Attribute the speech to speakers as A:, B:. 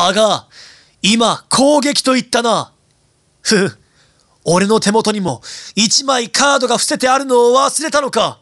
A: 蚊が、今、攻撃と言ったな。ふ俺の手元にも、一枚カードが伏せてあるのを忘れたのか。